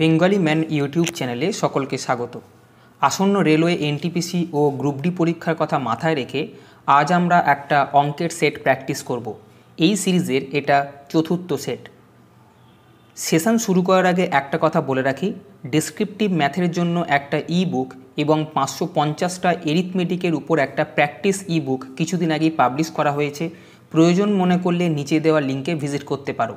Bengali man YouTube চ্যানেলে সকলকে স্বাগত আসন্ন রেলওয়ে এনটিপিসি ও গ্রুপ ডি পরীক্ষার কথা মাথায় রেখে আজ আমরা একটা অঙ্কের সেট প্র্যাকটিস করব এই সিরিজের এটা চতুর্থ সেট সেশন শুরু করার আগে একটা কথা বলে রাখি ডিসক্রিপটিভ ম্যাথের জন্য একটা ই বুক এবং পাঁচশো পঞ্চাশটা এরিথমেটিকের উপর একটা প্র্যাকটিস ই বুক কিছুদিন আগেই পাবলিশ করা হয়েছে প্রয়োজন মনে করলে নিচে দেওয়া লিঙ্কে ভিজিট করতে পারো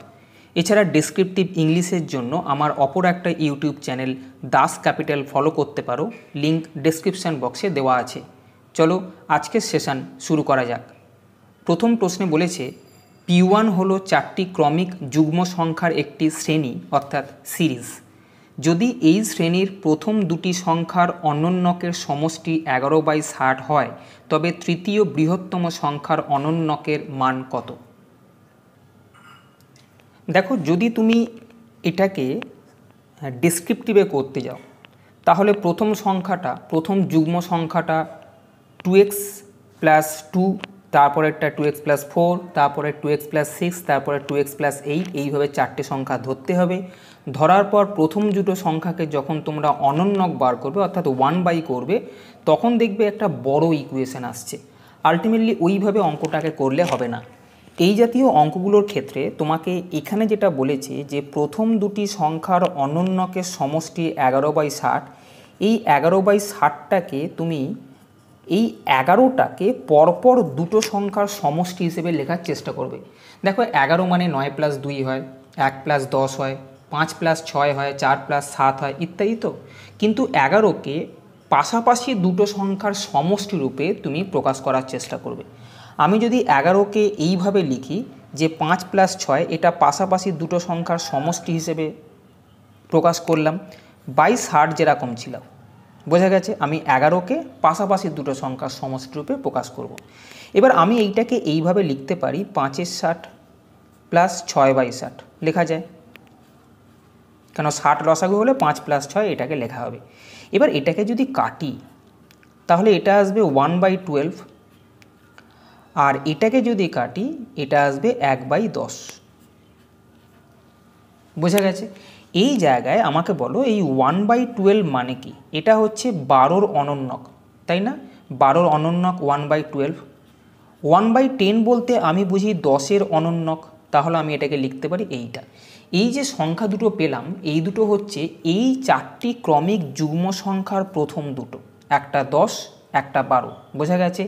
এছাড়া ডিসক্রিপটিভ ইংলিশের জন্য আমার অপর একটা YouTube channel Das Capital follow করতে পারো লিঙ্ক ডিসক্রিপশান বক্সে দেওয়া আছে চলো আজকের সেশন শুরু করা যাক প্রথম প্রশ্নে বলেছে পি ওয়ান হলো চারটি ক্রমিক যুগ্ম সংখ্যার একটি শ্রেণী অর্থাৎ সিরিজ যদি এই শ্রেণীর প্রথম দুটি সংখ্যার অনন্যকের সমষ্টি এগারো বাই ষাট হয় তবে তৃতীয় বৃহত্তম সংখ্যার অনন্যকের মান কত দেখো যদি তুমি এটাকে ডিসক্রিপটিভে হ্যাঁ, করতে যাও তাহলে প্রথম সংখ্যাটা প্রথম যুগ্ম সংখ্যাটা টু এক্স প্লাস টু তারপরেরটা টু এক্স প্লাস ফোর তারপরে টু এক্স প্লাস সিক্স তারপরে টু এক্স প্লাস এইট এইভাবে চারটে সংখ্যা ধরতে হবে ধরার পর প্রথম দুটো সংখ্যাকে যখন তোমরা অনন্যক বার করবে অর্থাৎ ওয়ান বাই করবে তখন দেখবে একটা বড় ইকুয়েশন আসছে আলটিমেটলি ওইভাবে অঙ্কটাকে করলে হবে না এই জাতীয় অঙ্কগুলোর ক্ষেত্রে তোমাকে এখানে যেটা বলেছে যে প্রথম দুটি সংখ্যার অনন্যকে সমষ্টি এগারো বাই ষাট এই এগারো বাই ষাটটাকে তুমি এই এগারোটাকে পরপর দুটো সংখ্যার সমষ্টি হিসেবে লেখার চেষ্টা করবে দেখো এগারো মানে নয় প্লাস দুই হয় এক প্লাস দশ হয় পাঁচ প্লাস ছয় হয় চার প্লাস সাত হয় ইত্যাদি তো কিন্তু এগারোকে পাশাপাশি দুটো সংখ্যার সমষ্টিরূপে তুমি প্রকাশ করার চেষ্টা করবে আমি যদি এগারোকে এইভাবে লিখি যে পাঁচ প্লাস ছয় এটা পাশাপাশি দুটো সংখ্যার সমষ্টি হিসেবে প্রকাশ করলাম বাইশ হাট যেরকম ছিল বোঝা গেছে আমি এগারোকে পাশাপাশি দুটো সংখ্যার সমষ্টিরূপে প্রকাশ করব। এবার আমি এইটাকে এইভাবে লিখতে পারি পাঁচের ষাট প্লাস ছয় বাই ষাট লেখা যায় কেন ষাট লসাগু হলে পাঁচ প্লাস ছয় এটাকে লেখা হবে এবার এটাকে যদি কাটি তাহলে এটা আসবে ওয়ান বাই টুয়েলভ আর এটাকে যদি কাটি এটা আসবে এক বাই দশ বোঝা গেছে এই জায়গায় আমাকে বলো এই ওয়ান বাই টুয়েলভ মানে কি এটা হচ্ছে বারোর অনন্যক তাই না বারোর অনন্যক one by twelve one by ten বলতে আমি বুঝি দশের অনন্যক তাহলে আমি এটাকে লিখতে পারি এইটা এই যে সংখ্যা দুটো পেলাম এই দুটো হচ্ছে এই চারটি ক্রমিক যুগ্ম সংখ্যার প্রথম দুটো একটা দশ একটা বারো বোঝা গেছে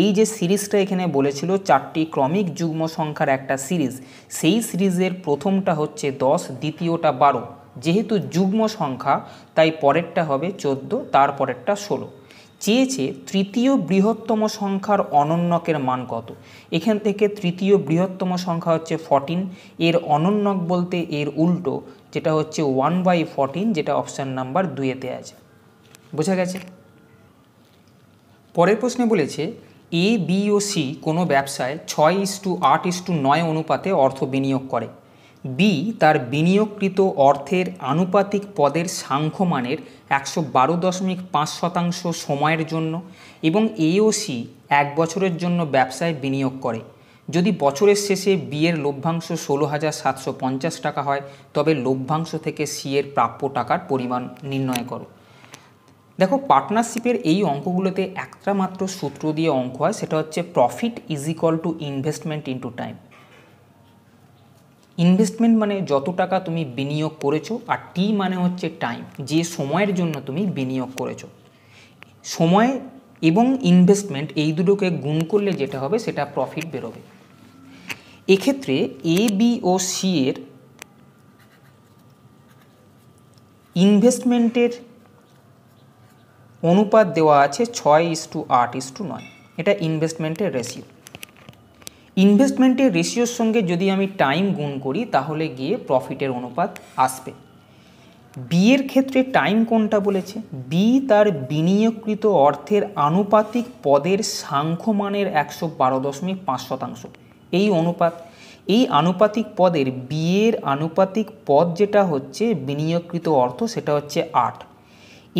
এই যে সিরিজটা এখানে বলেছিল চারটি ক্রমিক যুগ্ম সংখ্যার একটা সিরিজ সেই সিরিজের প্রথমটা হচ্ছে দশ দ্বিতীয়টা বারো যেহেতু যুগ্ম সংখ্যা তাই পরেরটা হবে চোদ্দো পরেরটা ষোলো চেয়েছে তৃতীয় বৃহত্তম সংখ্যার অনন্যকের মান কত এখান থেকে তৃতীয় বৃহত্তম সংখ্যা হচ্ছে ফর্টিন এর অনন্যক বলতে এর উল্টো যেটা হচ্ছে ওয়ান বাই ফর্টিন যেটা অপশান নাম্বার দুয়েতে আছে বোঝা গেছে পরের প্রশ্নে বলেছে এ বি ও সি কোনো ব্যবসায় ছয় ইস টু আট ইস টু নয় অনুপাতে অর্থ বিনিয়োগ করে বি তার বিনিয়োগকৃত অর্থের আনুপাতিক পদের সাংখ্যমানের একশো বারো দশমিক পাঁচ শতাংশ সময়ের জন্য এবং এওসি এক বছরের জন্য ব্যবসায় বিনিয়োগ করে যদি বছরের শেষে বিয়ের লভ্যাংশ ষোলো হাজার সাতশো পঞ্চাশ টাকা হয় তবে লভ্যাংশ থেকে সি এর প্রাপ্য টাকার পরিমাণ নির্ণয় করো দেখো পার্টনারশিপের এই অঙ্কগুলোতে একটা মাত্র সূত্র দিয়ে অঙ্ক হয় সেটা হচ্ছে profit is equal to investment into time investment মানে যত টাকা তুমি বিনিয়োগ করেছো আর টি মানে হচ্ছে টাইম যে সময়ের জন্য তুমি বিনিয়োগ করেছো সময় এবং ইনভেস্টমেন্ট এই দুটোকে গুণ করলে যেটা হবে সেটা প্রফিট বেরোবে এক্ষেত্রে এ বি ও সি এর ইনভেস্টমেন্টের অনুপাত দেওয়া আছে ছয় ইস টু আট ইস টু নয় এটা ইনভেস্টমেন্টের রেশিও ইনভেস্টমেন্টের রেশিওর সঙ্গে যদি আমি টাইম গুণ করি তাহলে গিয়ে প্রফিটের অনুপাত আসবে বিয়ের ক্ষেত্রে টাইম কোনটা বলেছে বি তার বিনিয়োগকৃত অর্থের আনুপাতিক পদের সাংখ্যমানের একশো বারো দশমিক পাঁচ শতাংশ এই অনুপাত এই আনুপাতিক পদের বিয়ের আনুপাতিক পদ যেটা হচ্ছে বিনিয়োগকৃত অর্থ সেটা হচ্ছে আট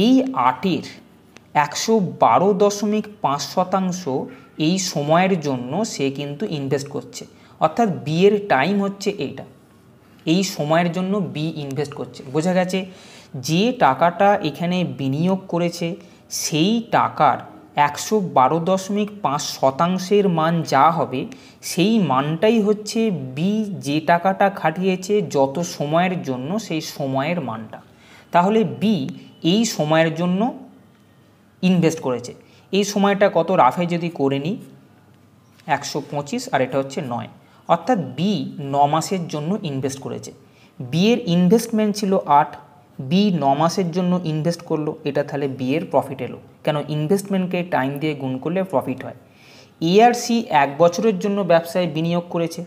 এই আটের একশো বারো দশমিক পাঁচ শতাংশ এই সময়ের জন্য সে কিন্তু ইনভেস্ট করছে অর্থাৎ বিয়ের টাইম হচ্ছে এইটা এই সময়ের জন্য বি ইনভেস্ট করছে বোঝা গেছে যে টাকাটা এখানে বিনিয়োগ করেছে সেই টাকার একশো বারো দশমিক পাঁচ শতাংশের মান যা হবে সেই মানটাই হচ্ছে বি যে টাকাটা খাটিয়েছে যত সময়ের জন্য সেই সময়ের মানটা তাহলে বি এই সময়ের জন্য ইনভেস্ট করেছে এই সময়টা কত রাফে যদি করে নিই একশো পঁচিশ আর এটা হচ্ছে নয় অর্থাৎ বি ন মাসের জন্য ইনভেস্ট করেছে বিয়ের ইনভেস্টমেন্ট ছিল আট বি ন মাসের জন্য ইনভেস্ট করলো এটা তাহলে বিয়ের প্রফিট এলো কেন ইনভেস্টমেন্টকে টাইম দিয়ে গুণ করলে প্রফিট হয় এ আর সি এক বছরের জন্য ব্যবসায় বিনিয়োগ করেছে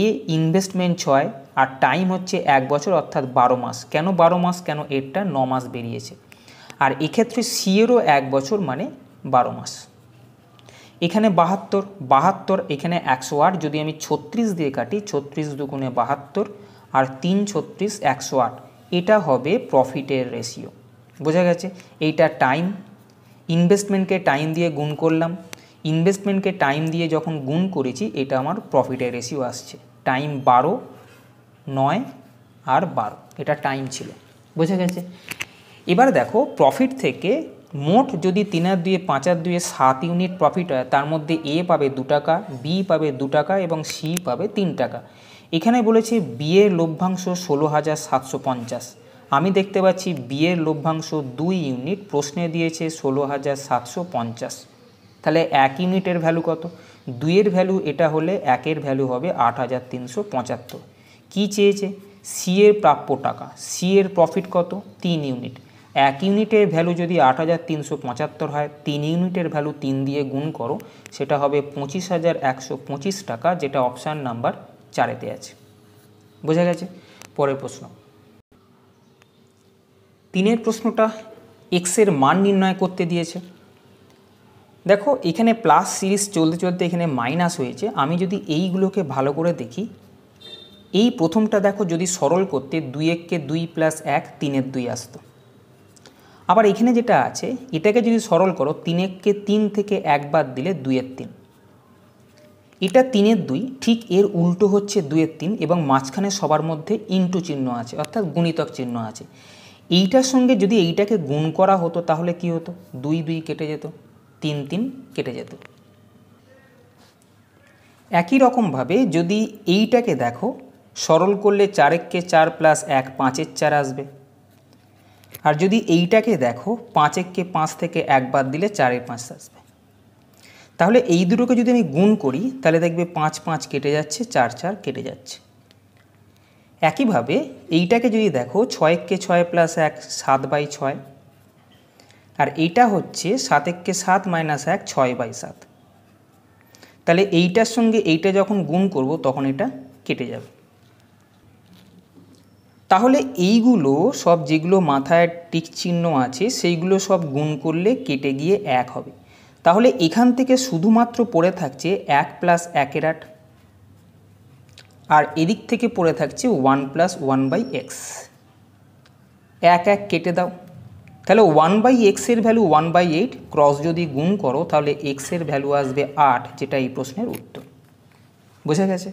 এ ইনভেস্টমেন্ট ছয় আর টাইম হচ্ছে এক বছর অর্থাৎ বারো মাস কেন বারো মাস কেন এরটা ন মাস বেরিয়েছে আর এক্ষেত্রে সিএরও এক বছর মানে বারো মাস এখানে বাহাত্তর বাহাত্তর এখানে একশো আট যদি আমি ছত্রিশ দিয়ে কাটি ছত্রিশ দুগুণে বাহাত্তর আর তিন ছত্রিশ একশো আট এটা হবে প্রফিটের রেশিও বোঝা গেছে এইটা টাইম ইনভেস্টমেন্টকে টাইম দিয়ে গুণ করলাম ইনভেস্টমেন্টকে টাইম দিয়ে যখন গুণ করেছি এটা আমার প্রফিটের রেশিও আসছে টাইম বারো নয় আর বারো এটা টাইম ছিল বোঝা গেছে এবার দেখো প্রফিট থেকে মোট যদি তিন আর দুয়ে পাঁচ আর দুয়ে সাত ইউনিট প্রফিট হয় তার মধ্যে এ পাবে দু টাকা বি পাবে দু টাকা এবং সি পাবে তিন টাকা এখানে বলেছে বিয়ের লভ্যাংশ ষোলো হাজার সাতশো পঞ্চাশ আমি দেখতে পাচ্ছি বিয়ের লভ্যাংশ দুই ইউনিট প্রশ্নে দিয়েছে ষোলো হাজার সাতশো পঞ্চাশ তাহলে এক ইউনিটের ভ্যালু কত দুইয়ের ভ্যালু এটা হলে একের ভ্যালু হবে আট হাজার তিনশো পঁচাত্তর কী চেয়েছে সি এর প্রাপ্য টাকা সি এর প্রফিট কত তিন ইউনিট এক ইউনিটের ভ্যালু যদি আট হাজার তিনশো পঁচাত্তর হয় তিন ইউনিটের ভ্যালু তিন দিয়ে গুণ করো সেটা হবে পঁচিশ হাজার একশো পঁচিশ টাকা যেটা অপশান নাম্বার চারেতে আছে বোঝা গেছে পরের প্রশ্ন তিনের প্রশ্নটা এক্সের মান নির্ণয় করতে দিয়েছে দেখো এখানে প্লাস সিরিজ চলতে চলতে এখানে মাইনাস হয়েছে আমি যদি এইগুলোকে ভালো করে দেখি এই প্রথমটা দেখো যদি সরল করতে দুই এককে দুই প্লাস এক তিনের দুই আসতো আবার এখানে যেটা আছে এটাকে যদি সরল করো তিনেককে তিন থেকে একবার দিলে দুয়ের তিন এটা তিনের দুই ঠিক এর উল্টো হচ্ছে দুয়ের তিন এবং মাঝখানে সবার মধ্যে ইন্টু চিহ্ন আছে অর্থাৎ গুণিতক চিহ্ন আছে এইটার সঙ্গে যদি এইটাকে গুণ করা হতো তাহলে কি হতো দুই দুই কেটে যেত তিন তিন কেটে যেত একই রকমভাবে যদি এইটাকে দেখো সরল করলে চারেককে চার প্লাস এক পাঁচের চার আসবে আর যদি এইটাকে দেখো পাঁচেককে পাঁচ থেকে একবার দিলে চারে পাঁচ আসবে তাহলে এই দুটোকে যদি আমি গুণ করি তাহলে দেখবে পাঁচ পাঁচ কেটে যাচ্ছে চার চার কেটে যাচ্ছে একইভাবে এইটাকে যদি দেখো ছয়েককে ছয় প্লাস এক সাত বাই ছয় আর এইটা হচ্ছে সাতেককে সাত মাইনাস এক ছয় বাই সাত তাহলে এইটার সঙ্গে এইটা যখন গুণ করব তখন এটা কেটে যাবে তাহলে এইগুলো সব যেগুলো মাথায় টিক চিহ্ন আছে সেইগুলো সব গুণ করলে কেটে গিয়ে এক হবে তাহলে এখান থেকে শুধুমাত্র পড়ে থাকছে এক প্লাস একের আট আর এদিক থেকে পড়ে থাকছে one plus one by x এক এক কেটে দাও তাহলে ওয়ান বাই এক্সের value one by eight cross যদি গুণ করো তাহলে এক্সের ভ্যালু আসবে আট যেটা এই প্রশ্নের উত্তর বোঝা গেছে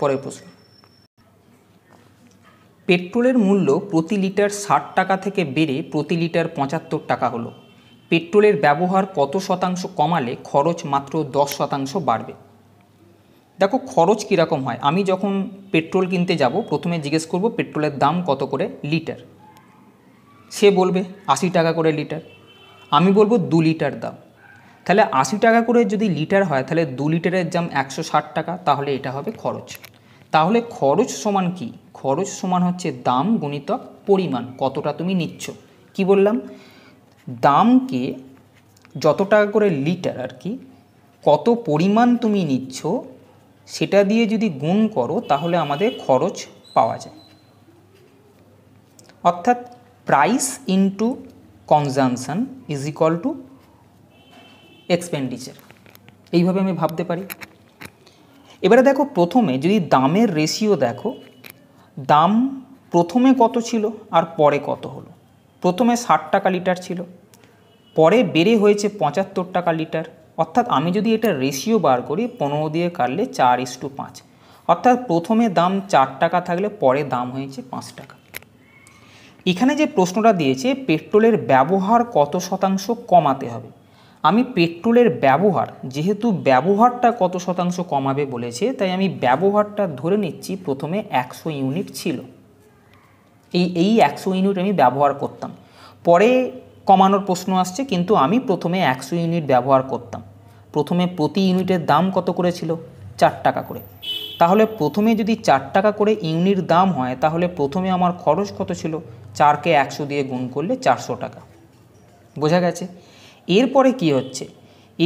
পরের প্রশ্ন পেট্রোলের মূল্য প্রতি লিটার ষাট টাকা থেকে বেড়ে প্রতি লিটার পঁচাত্তর টাকা হলো পেট্রোলের ব্যবহার কত শতাংশ কমালে খরচ মাত্র দশ শতাংশ বাড়বে দেখো খরচ কীরকম হয় আমি যখন পেট্রোল কিনতে যাব প্রথমে জিজ্ঞেস করব পেট্রোলের দাম কত করে লিটার সে বলবে আশি টাকা করে লিটার আমি বলবো দু লিটার দাম তাহলে আশি টাকা করে যদি লিটার হয় তাহলে দু লিটারের দাম একশো ষাট টাকা তাহলে এটা হবে খরচ তাহলে খরচ সমান কী খরচ সমান হচ্ছে দাম গুণিতক পরিমাণ কতটা তুমি নিচ্ছ কি বললাম দামকে যত টাকা করে লিটার আর কি কত পরিমাণ তুমি নিচ্ছ সেটা দিয়ে যদি গুণ করো তাহলে আমাদের খরচ পাওয়া যায় অর্থাৎ price into consumption is equal to expenditure এইভাবে আমি ভাবতে পারি এবারে দেখো প্রথমে যদি দামের রেশিও দেখো দাম প্রথমে কত ছিল আর পরে কত হলো প্রথমে ষাট টাকা লিটার ছিল পরে বেড়ে হয়েছে পঁচাত্তর টাকা লিটার অর্থাৎ আমি যদি এটা রেশিও বার করি পনেরো দিয়ে কাটলে চার ইস টু পাঁচ অর্থাৎ প্রথমে দাম চার টাকা থাকলে পরে দাম হয়েছে পাঁচ টাকা এখানে যে প্রশ্নটা দিয়েছে পেট্রোলের ব্যবহার কত শতাংশ কমাতে হবে আমি পেট্রোলের ব্যবহার যেহেতু ব্যবহারটা কত শতাংশ কমাবে বলেছে তাই আমি ব্যবহারটা ধরে নিচ্ছি প্রথমে একশো ইউনিট ছিল এই এই একশো ইউনিট আমি ব্যবহার করতাম পরে কমানোর প্রশ্ন আসছে কিন্তু আমি প্রথমে একশো ইউনিট ব্যবহার করতাম প্রথমে প্রতি ইউনিটের দাম কত করে ছিল চার টাকা করে তাহলে প্রথমে যদি চার টাকা করে ইউনিট দাম হয় তাহলে প্রথমে আমার খরচ কত ছিল চারকে একশো দিয়ে গুণ করলে চারশো টাকা বোঝা গেছে এরপরে কি হচ্ছে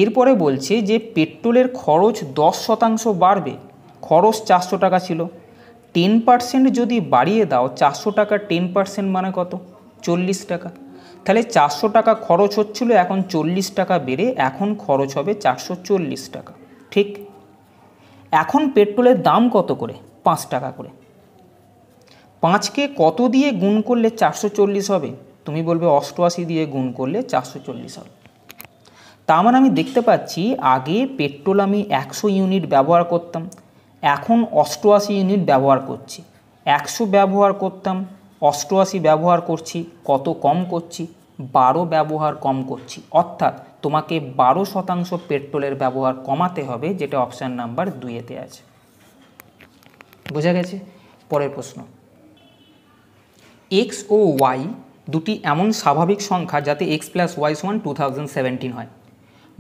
এরপরে বলছে যে পেট্রোলের খরচ দশ শতাংশ বাড়বে খরচ চারশো টাকা ছিল টেন পার্সেন্ট যদি বাড়িয়ে দাও চারশো টাকা টেন পার্সেন্ট মানে কত চল্লিশ টাকা তাহলে চারশো টাকা খরচ হচ্ছিল এখন চল্লিশ টাকা বেড়ে এখন খরচ হবে চারশো চল্লিশ টাকা ঠিক এখন পেট্রোলের দাম কত করে পাঁচ টাকা করে পাঁচকে কত দিয়ে গুণ করলে চারশো চল্লিশ হবে তুমি বলবে অষ্টআশি দিয়ে গুণ করলে চারশো চল্লিশ হবে তার মানে আমি দেখতে পাচ্ছি আগে পেট্রোল আমি একশো ইউনিট ব্যবহার করতাম এখন অষ্টআশি ইউনিট ব্যবহার করছি একশো ব্যবহার করতাম অষ্টআশি ব্যবহার করছি কত কম করছি বারো ব্যবহার কম করছি অর্থাৎ তোমাকে বারো শতাংশ পেট্রোলের ব্যবহার কমাতে হবে যেটা অপশান নাম্বার দুইয়েতে আছে বোঝা গেছে পরের প্রশ্ন এক্স ও ওয়াই দুটি এমন স্বাভাবিক সংখ্যা যাতে এক্স প্লাস ওয়াই সমান টু হয়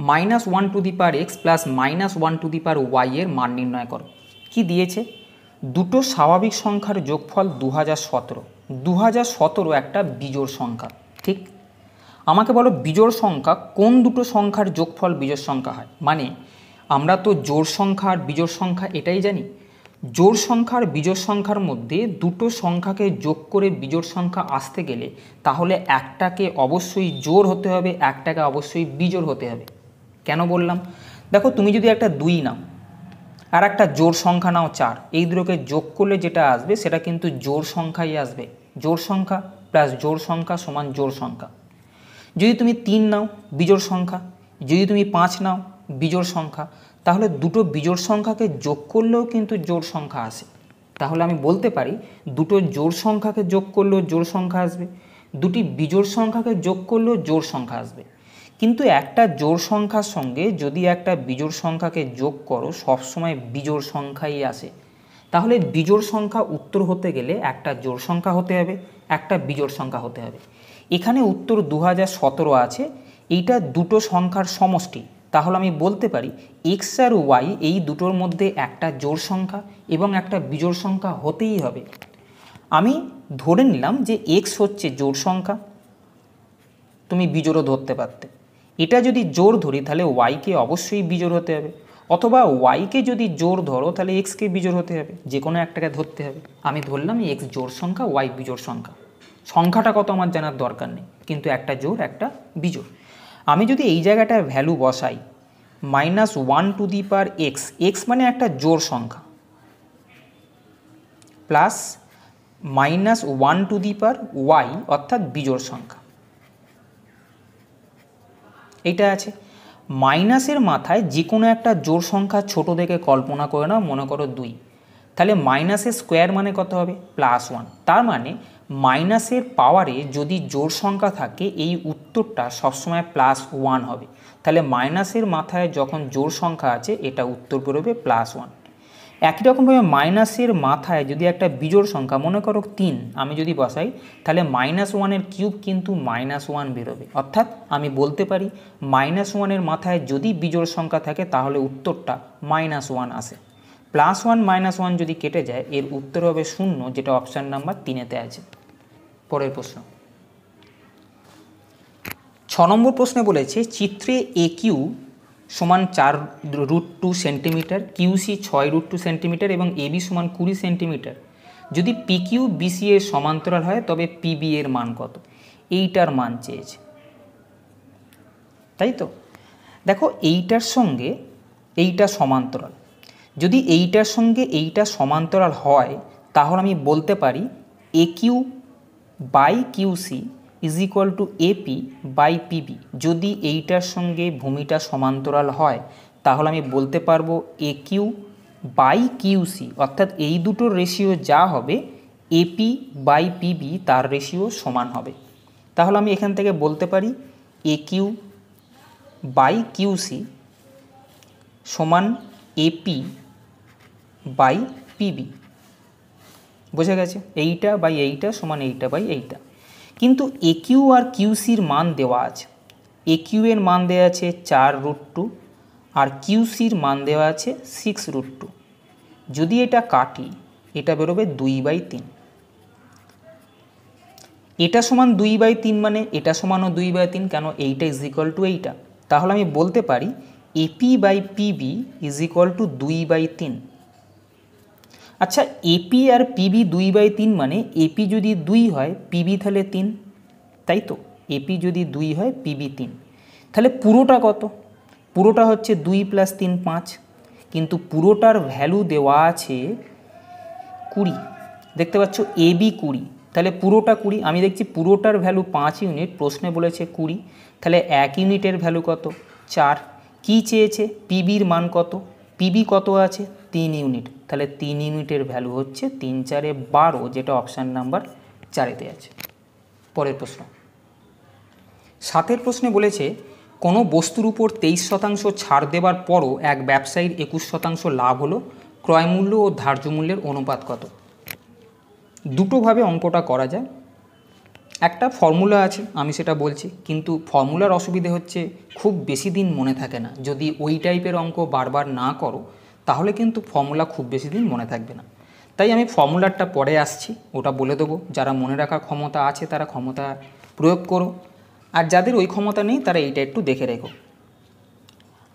minus one to the power x plus minus one to the power y এর মান নির্ণয় করো কি দিয়েছে দুটো স্বাভাবিক সংখ্যার যোগফল দু হাজার সতেরো দু হাজার সতেরো একটা বিজোড় সংখ্যা ঠিক আমাকে বলো বিজোড় সংখ্যা কোন দুটো সংখ্যার যোগফল বিজোড় সংখ্যা হয় মানে আমরা তো জোড় সংখ্যা আর বিজোড় সংখ্যা এটাই জানি জোড় সংখ্যার বিজোড় সংখ্যার মধ্যে দুটো সংখ্যাকে যোগ করে বিজোড় সংখ্যা আসতে গেলে তাহলে একটাকে অবশ্যই জোর হতে হবে একটাকে অবশ্যই বিজোড় হতে হবে কেন বললাম দেখো তুমি যদি একটা দুই নাও আর একটা জোর সংখ্যা নাও চার এই দুটোকে যোগ করলে যেটা আসবে সেটা কিন্তু জোর সংখ্যাই আসবে জোর সংখ্যা প্লাস জোর সংখ্যা সমান জোর সংখ্যা যদি তুমি তিন নাও বিজোর সংখ্যা যদি তুমি পাঁচ নাও বিজোর সংখ্যা তাহলে দুটো বিজোড় সংখ্যাকে যোগ করলেও কিন্তু জোর সংখ্যা আসে তাহলে আমি বলতে পারি দুটো জোর সংখ্যাকে যোগ করলেও জোর সংখ্যা আসবে দুটি বিজোড় সংখ্যাকে যোগ করলেও জোর সংখ্যা আসবে কিন্তু একটা জোড় সংখ্যার সঙ্গে যদি একটা বিজোড় সংখ্যাকে যোগ করো সবসময় বিজোড় সংখ্যাই আসে তাহলে বিজোড় সংখ্যা উত্তর হতে গেলে একটা জোড় সংখ্যা হতে হবে একটা বিজোড় সংখ্যা হতে হবে এখানে উত্তর দু আছে এইটা দুটো সংখ্যার সমষ্টি তাহলে আমি বলতে পারি এক্স আর ওয়াই এই দুটোর মধ্যে একটা জোড় সংখ্যা এবং একটা বিজোড় সংখ্যা হতেই হবে আমি ধরে নিলাম যে এক্স হচ্ছে জোড় সংখ্যা তুমি বিজোড়ও ধরতে পারতে এটা যদি জোর ধরি তাহলে ওয়াইকে অবশ্যই বিজোর হতে হবে অথবা ওয়াইকে যদি জোর ধরো তাহলে এক্সকে বিজোর হতে হবে যে কোনো একটাকে ধরতে হবে আমি ধরলাম এক্স জোর সংখ্যা ওয়াই বিজোর সংখ্যা সংখ্যাটা কত আমার জানার দরকার নেই কিন্তু একটা জোর একটা বিজোর আমি যদি এই জায়গাটায় ভ্যালু বসাই minus one to the power x x মানে একটা জোর সংখ্যা plus minus one to the power y অর্থাৎ বিজোর সংখ্যা এইটা আছে মাইনাসের মাথায় যে কোনো একটা জোর সংখ্যা ছোট দেখে কল্পনা করে নাও মনে করো দুই তাহলে মাইনাসের স্কোয়ার মানে কত হবে প্লাস ওয়ান তার মানে মাইনাসের পাওয়ারে যদি জোর সংখ্যা থাকে এই উত্তরটা সবসময় প্লাস ওয়ান হবে তাহলে মাইনাসের মাথায় যখন জোর সংখ্যা আছে এটা উত্তর করবে প্লাস ওয়ান একই রকমভাবে মাইনাসের মাথায় যদি একটা বিজোড় সংখ্যা মনে করো তিন আমি যদি বসাই তাহলে মাইনাস ওয়ানের কিউব কিন্তু মাইনাস ওয়ান বেরোবে অর্থাৎ আমি বলতে পারি মাইনাস ওয়ানের মাথায় যদি বিজোড় সংখ্যা থাকে তাহলে উত্তরটা মাইনাস ওয়ান আসে প্লাস ওয়ান মাইনাস ওয়ান যদি কেটে যায় এর উত্তর হবে শূন্য যেটা অপশান নাম্বার তিনেতে আছে পরের প্রশ্ন ছ নম্বর প্রশ্নে বলেছে চিত্রে এ কিউ সমান চার রুট টু সেন্টিমিটার কিউসি ছয় রুট টু সেন্টিমিটার এবং এ বি সমান কুড়ি সেন্টিমিটার যদি পিকিউ বিসি এর সমান্তরাল হয় তবে পিবি এর মান কত এইটার মান চেয়েছে তাই তো দেখো এইটার সঙ্গে এইটা সমান্তরাল যদি এইটার সঙ্গে এইটা সমান্তরাল হয় তাহলে আমি বলতে পারি A Q by QC is equal to AP by PB যদি এইটার সঙ্গে ভূমিটা সমান্তরাল হয় তাহলে আমি বলতে পারবো এ কিউ বাই কিউসি অর্থাৎ এই দুটোর রেশিও যা হবে এপি বাই পিবি তার রেশিও সমান হবে তাহলে আমি এখান থেকে বলতে পারি এ কিউ বাই কিউসি সমান এপি বাই পিবি বোঝা গেছে এইটা বাই এইটা সমান এইটা বাই এইটা কিন্তু এ আর কিউসির মান দেওয়া আছে এ এর মান দেওয়া আছে চার রুট টু আর কিউসির মান দেওয়া আছে সিক্স রুট টু যদি এটা কাটি এটা বেরোবে দুই বাই তিন এটা সমান দুই বাই তিন মানে এটা সমানও দুই বাই তিন কেন এইটা ইজ ইকুয়াল টু এইটা তাহলে আমি বলতে পারি AP by PB is equal to দুই বাই তিন আচ্ছা এপি আর পিবি দুই বাই তিন মানে এপি যদি দুই হয় পিবি তাহলে তিন তাই তো এপি যদি দুই হয় পিবি তিন তাহলে পুরোটা কত পুরোটা হচ্ছে দুই প্লাস তিন পাঁচ কিন্তু পুরোটার ভ্যালু দেওয়া আছে কুড়ি দেখতে পাচ্ছ এবি কুড়ি তাহলে পুরোটা কুড়ি আমি দেখছি পুরোটার ভ্যালু পাঁচ ইউনিট প্রশ্নে বলেছে কুড়ি তাহলে এক ইউনিটের ভ্যালু কত চার কি চেয়েছে পিবির মান কত পিবি কত আছে তিন ইউনিট তাহলে তিন ইউনিটের ভ্যালু হচ্ছে তিন চারে বারো যেটা অপশান নাম্বার চারেতে আছে পরের প্রশ্ন সাতের প্রশ্নে বলেছে কোনো বস্তুর উপর তেইশ শতাংশ ছাড় দেবার পরও এক ব্যবসায়ীর একুশ শতাংশ লাভ হলো ক্রয়মূল্য ও ধার্য মূল্যের অনুপাত কত দুটোভাবে অঙ্কটা করা যায় একটা ফর্মুলা আছে আমি সেটা বলছি কিন্তু ফর্মুলার অসুবিধে হচ্ছে খুব বেশি দিন মনে থাকে না যদি ওই টাইপের অঙ্ক বারবার না করো তাহলে কিন্তু ফর্মুলা খুব বেশি দিন মনে থাকবে না তাই আমি ফর্মুলারটা পরে আসছি ওটা বলে দেবো যারা মনে রাখার ক্ষমতা আছে তারা ক্ষমতা প্রয়োগ করো আর যাদের ওই ক্ষমতা নেই তারা এইটা একটু দেখে রেখো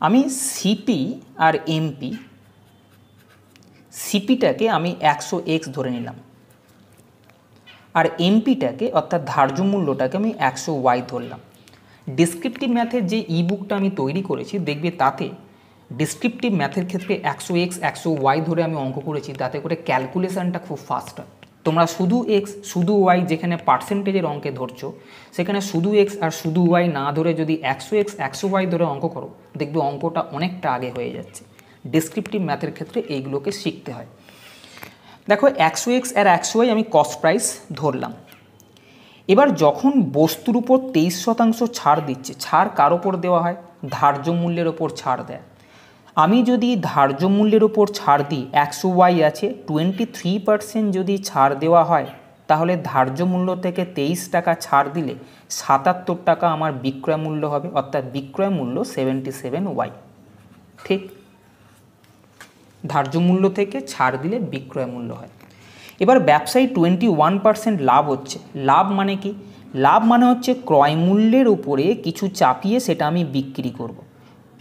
আমি সিপি আর এমপি সিপিটাকে আমি একশো এক্স ধরে নিলাম আর এমপিটাকে অর্থাৎ ধার্য মূল্যটাকে আমি একশো ওয়াই ধরলাম ডিসক্রিপটিভ ম্যাথের যে বুকটা আমি তৈরি করেছি দেখবে তাতে ডিসক্রিপটিভ ম্যাথের ক্ষেত্রে একশো এক্স একশো ওয়াই ধরে আমি অঙ্ক করেছি তাতে করে ক্যালকুলেশানটা খুব ফাস্ট হয় তোমরা শুধু এক্স শুধু ওয়াই যেখানে পার্সেন্টেজের অঙ্কে ধরছো সেখানে শুধু এক্স আর শুধু ওয়াই না ধরে যদি একশো এক্স একশো ওয়াই ধরে অঙ্ক করো দেখবে অঙ্কটা অনেকটা আগে হয়ে যাচ্ছে ডিসক্রিপটিভ ম্যাথের ক্ষেত্রে এইগুলোকে শিখতে হয় দেখো একশো এক্স আর একশো ওয়াই আমি কস্ট প্রাইস ধরলাম এবার যখন বস্তুর উপর তেইশ শতাংশ ছাড় দিচ্ছে ছাড় কার ওপর দেওয়া হয় ধার্য মূল্যের ওপর ছাড় দেয় আমি যদি ধার্য মূল্যের ওপর ছাড় দিই একশো ওয়াই আছে টোয়েন্টি থ্রি পার্সেন্ট যদি ছাড় দেওয়া হয় তাহলে ধার্য মূল্য থেকে তেইশ টাকা ছাড় দিলে সাতাত্তর টাকা আমার বিক্রয় মূল্য হবে অর্থাৎ বিক্রয় মূল্য সেভেন্টি সেভেন ওয়াই ঠিক ধার্য মূল্য থেকে ছাড় দিলে বিক্রয় মূল্য হয় এবার ব্যবসায়ী টোয়েন্টি ওয়ান পার্সেন্ট লাভ হচ্ছে লাভ মানে কি লাভ মানে হচ্ছে ক্রয় মূল্যের উপরে কিছু চাপিয়ে সেটা আমি বিক্রি করবো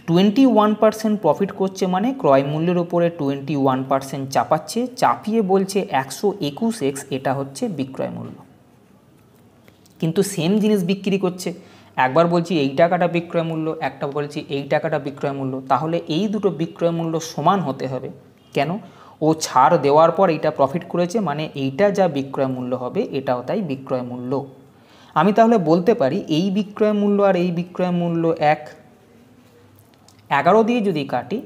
টোয়েন্টি ওয়ান পার্সেন্ট প্রফিট করছে মানে ক্রয় মূল্যের ওপরে টোয়েন্টি ওয়ান পার্সেন্ট চাপাচ্ছে চাপিয়ে বলছে একশো একুশ এক্স এটা হচ্ছে বিক্রয় মূল্য কিন্তু সেম জিনিস বিক্রি করছে একবার বলছি এই টাকাটা বিক্রয় মূল্য একটা বলছি এই টাকাটা বিক্রয় মূল্য তাহলে এই দুটো বিক্রয় মূল্য সমান হতে হবে কেন ও ছাড় দেওয়ার পর এইটা প্রফিট করেছে মানে এইটা যা বিক্রয় মূল্য হবে এটাও তাই বিক্রয় মূল্য আমি তাহলে বলতে পারি এই বিক্রয় মূল্য আর এই বিক্রয় মূল্য এক এগারো দিয়ে যদি কাটি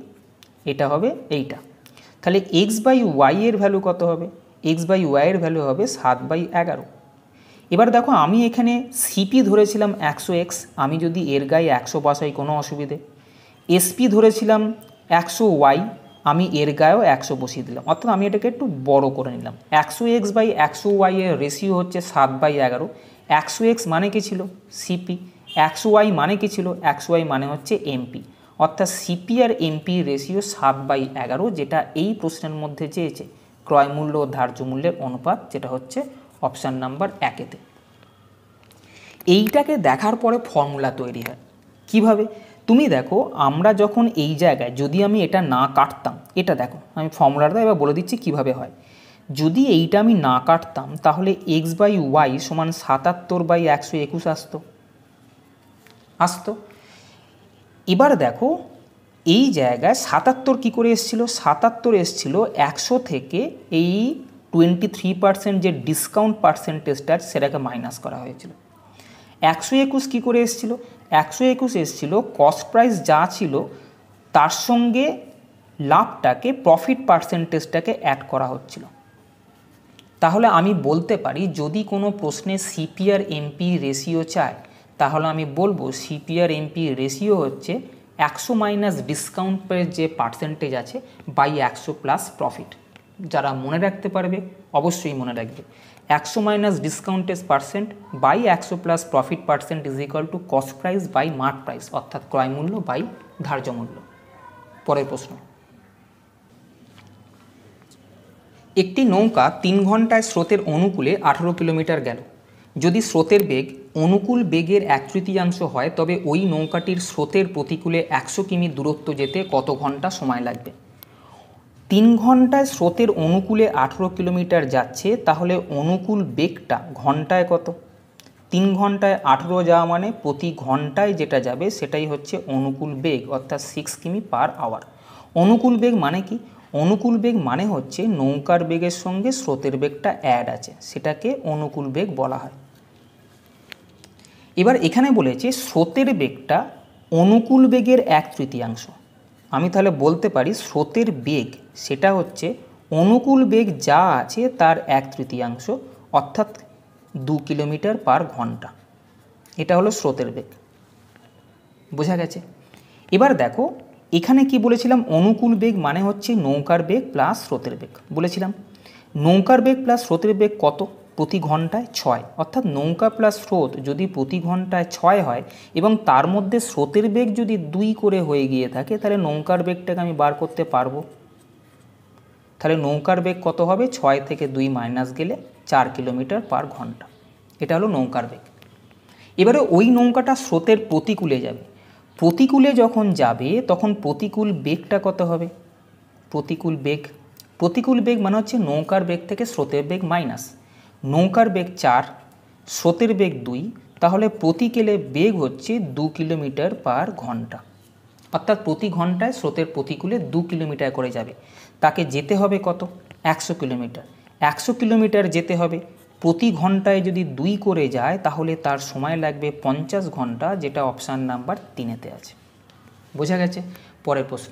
এটা হবে এইটা তাহলে এক্স বাই ওয়াই এর ভ্যালু কত হবে এক্স বাই ওয়াইয়ের ভ্যালু হবে সাত বাই এগারো এবার দেখো আমি এখানে সিপি ধরেছিলাম একশো এক্স আমি যদি এর গায়ে একশো বসাই কোনো অসুবিধে এসপি ধরেছিলাম একশো ওয়াই আমি এর গায়েও একশো বসিয়ে দিলাম অর্থাৎ আমি এটাকে একটু বড় করে নিলাম একশো এক্স বাই একশো ওয়াইয়ের এর রেশিও হচ্ছে সাত বাই এগারো একশো এক্স মানে কী ছিল সিপি একশো ওয়াই মানে কী ছিল একশো ওয়াই মানে হচ্ছে এমপি অর্থাৎ সিপি আর এমপি রেশিও সাত বাই এগারো যেটা এই প্রশ্নের মধ্যে চেয়েছে ক্রয় মূল্য ও ধার্য মূল্যের অনুপাত যেটা হচ্ছে অপশান নাম্বার একেতে এইটাকে দেখার পরে ফর্মুলা তৈরি হয় কিভাবে তুমি দেখো আমরা যখন এই জায়গায় যদি আমি এটা না কাটতাম এটা দেখো আমি ফর্মুলাটা এবার বলে দিচ্ছি কিভাবে হয় যদি এইটা আমি না কাটতাম তাহলে এক্স বাই ওয়াই সমান সাতাত্তর বাই একশো একুশ আসতো আসতো এবার দেখো এই জায়গায় সাতাত্তর কী করে এসছিল সাতাত্তর এসছিল একশো থেকে এই টোয়েন্টি থ্রি পার্সেন্ট যে ডিসকাউন্ট পার্সেন্টেজটা সেটাকে মাইনাস করা হয়েছিল একশো একুশ কী করে এসছিল একশো একুশ এসছিল কস্ট প্রাইস যা ছিল তার সঙ্গে লাভটাকে প্রফিট পার্সেন্টেজটাকে অ্যাড করা হচ্ছিল তাহলে আমি বলতে পারি যদি কোনো প্রশ্নে সিপিআর এমপি রেশিও চায় তাহলে আমি বলবো সিপিআর এমপি রেশিও হচ্ছে একশো মাইনাস ডিসকাউন্টের যে পার্সেন্টেজ আছে বাই একশো প্লাস প্রফিট যারা মনে রাখতে পারবে অবশ্যই মনে রাখবে একশো মাইনাস ডিসকাউন্টেজ পার্সেন্ট বাই একশো plus profit percent is equal to cost price by marked price অর্থাৎ ক্রয় মূল্য বাই ধার্য মূল্য পরের প্রশ্ন একটি নৌকা তিন ঘন্টায় স্রোতের অনুকূলে আঠারো কিলোমিটার গেল যদি স্রোতের বেগ অনুকূল বেগের এক তৃতীয়াংশ হয় তবে ওই নৌকাটির স্রোতের প্রতিকূলে একশো কিমি দূরত্ব যেতে কত ঘন্টা সময় লাগবে তিন ঘন্টায় স্রোতের অনুকূলে আঠেরো কিলোমিটার যাচ্ছে তাহলে অনুকূল বেগটা ঘন্টায় কত তিন ঘন্টায় আঠেরো যাওয়া মানে প্রতি ঘন্টায় যেটা যাবে সেটাই হচ্ছে অনুকূল বেগ অর্থাৎ সিক্স কিমি পার আওয়ার অনুকূল বেগ মানে কি অনুকূল বেগ মানে হচ্ছে নৌকার বেগের সঙ্গে স্রোতের বেগটা অ্যাড আছে সেটাকে অনুকূল বেগ বলা হয় এবার এখানে বলেছে স্রোতের বেগটা অনুকূল বেগের এক তৃতীয়াংশ আমি তাহলে বলতে পারি স্রোতের বেগ সেটা হচ্ছে অনুকূল বেগ যা আছে তার এক তৃতীয়াংশ অর্থাৎ দু কিলোমিটার পার ঘন্টা এটা হলো স্রোতের বেগ বোঝা গেছে এবার দেখো এখানে কি বলেছিলাম অনুকূল বেগ মানে হচ্ছে নৌকার বেগ প্লাস স্রোতের বেগ বলেছিলাম নৌকার বেগ প্লাস স্রোতের বেগ কত প্রতি ঘন্টায় ছয় অর্থাৎ নৌকা প্লাস স্রোত যদি প্রতি ঘন্টায় ছয় হয় এবং তার মধ্যে স্রোতের বেগ যদি দুই করে হয়ে গিয়ে থাকে তাহলে নৌকার বেগটাকে আমি বার করতে পারবো তাহলে নৌকার বেগ কত হবে ছয় থেকে দুই মাইনাস গেলে চার কিলোমিটার পার ঘন্টা এটা হলো নৌকার বেগ এবারে ওই নৌকাটা স্রোতের প্রতিকূলে যাবে প্রতিকূলে যখন যাবে তখন প্রতিকূল বেগটা কত হবে প্রতিকূল বেগ প্রতিকূল বেগ মানে হচ্ছে নৌকার বেগ থেকে স্রোতের বেগ মাইনাস নৌকার বেগ চার স্রোতের বেগ দুই তাহলে প্রতি কেলে বেগ হচ্ছে দু কিলোমিটার পার ঘন্টা অর্থাৎ প্রতি ঘন্টায় স্রোতের প্রতিকূলে দু কিলোমিটার করে যাবে তাকে যেতে হবে কত একশো কিলোমিটার একশো কিলোমিটার যেতে হবে প্রতি ঘন্টায় যদি দুই করে যায় তাহলে তার সময় লাগবে পঞ্চাশ ঘন্টা যেটা অপশান নাম্বার তিনেতে আছে বোঝা গেছে পরের প্রশ্ন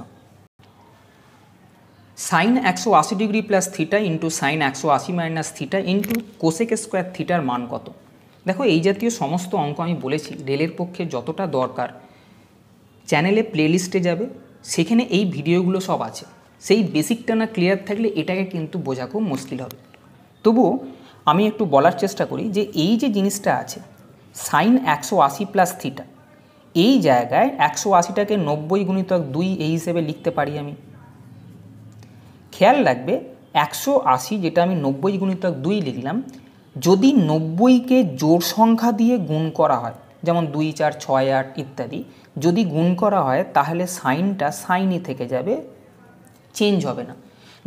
সাইন একশো আশি degree plus theta into sine একশো আশি minus theta into cosec square থিটার মান কত দেখো এই জাতীয় সমস্ত অঙ্ক আমি বলেছি রেলের পক্ষে যতটা দরকার চ্যানেলে প্লেলিস্টে যাবে সেখানে এই ভিডিওগুলো সব আছে সেই বেসিকটা না ক্লিয়ার থাকলে এটাকে কিন্তু বোঝা খুব মুশকিল হবে তবুও আমি একটু বলার চেষ্টা করি যে এই যে জিনিসটা আছে সাইন একশো আশি প্লাস থিটা এই জায়গায় একশো আশিটাকে নব্বই গুণিতক দুই এই হিসেবে লিখতে পারি আমি খেয়াল রাখবে একশো আশি যেটা আমি নব্বই গুণিতক দুই লিখলাম যদি নব্বইকে জোর সংখ্যা দিয়ে গুণ করা হয় যেমন দুই চার ছয় আট ইত্যাদি যদি গুণ করা হয় তাহলে সাইনটা সাইনই থেকে যাবে চেঞ্জ হবে না